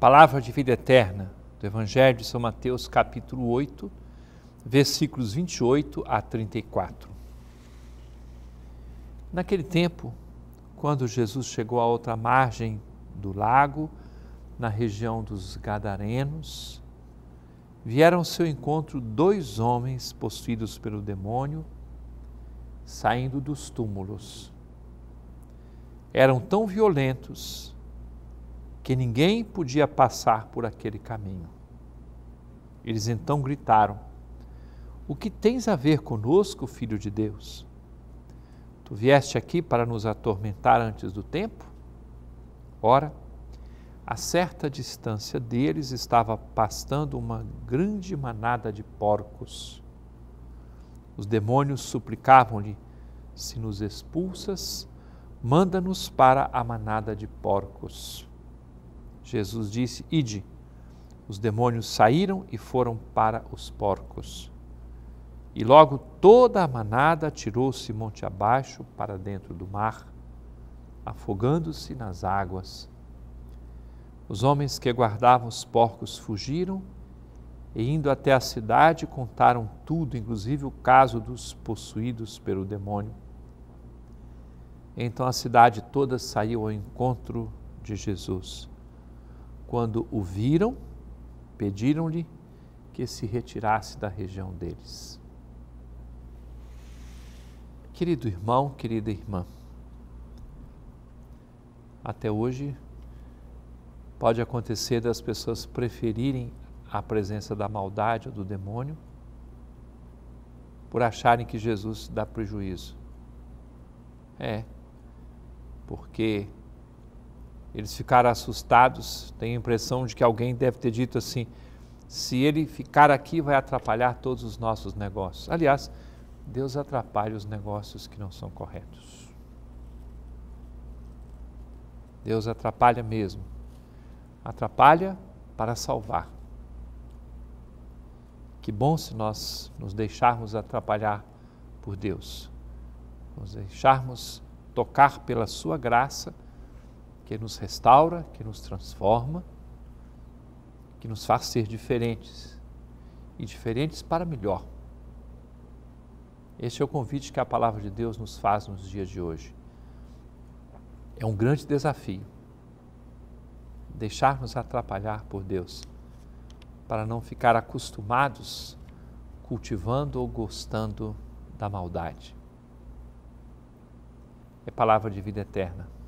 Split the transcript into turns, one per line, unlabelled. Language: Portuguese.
Palavra de vida eterna do Evangelho de São Mateus, capítulo 8, versículos 28 a 34. Naquele tempo, quando Jesus chegou à outra margem do lago, na região dos Gadarenos, vieram ao seu encontro dois homens possuídos pelo demônio, saindo dos túmulos. Eram tão violentos que ninguém podia passar por aquele caminho. Eles então gritaram: O que tens a ver conosco, filho de Deus? Tu vieste aqui para nos atormentar antes do tempo? Ora, a certa distância deles estava pastando uma grande manada de porcos. Os demônios suplicavam-lhe: Se nos expulsas, manda-nos para a manada de porcos. Jesus disse: Ide. Os demônios saíram e foram para os porcos. E logo toda a manada atirou-se monte abaixo para dentro do mar, afogando-se nas águas. Os homens que guardavam os porcos fugiram e, indo até a cidade, contaram tudo, inclusive o caso dos possuídos pelo demônio. Então a cidade toda saiu ao encontro de Jesus. Quando o viram, pediram-lhe que se retirasse da região deles. Querido irmão, querida irmã, até hoje pode acontecer das pessoas preferirem a presença da maldade ou do demônio por acharem que Jesus dá prejuízo. É, porque eles ficaram assustados, têm a impressão de que alguém deve ter dito assim: se ele ficar aqui, vai atrapalhar todos os nossos negócios. Aliás, Deus atrapalha os negócios que não são corretos. Deus atrapalha mesmo. Atrapalha para salvar. Que bom se nós nos deixarmos atrapalhar por Deus, nos deixarmos tocar pela Sua graça que nos restaura, que nos transforma, que nos faz ser diferentes e diferentes para melhor. Este é o convite que a palavra de Deus nos faz nos dias de hoje. É um grande desafio deixar-nos atrapalhar por Deus, para não ficar acostumados cultivando ou gostando da maldade. É palavra de vida eterna.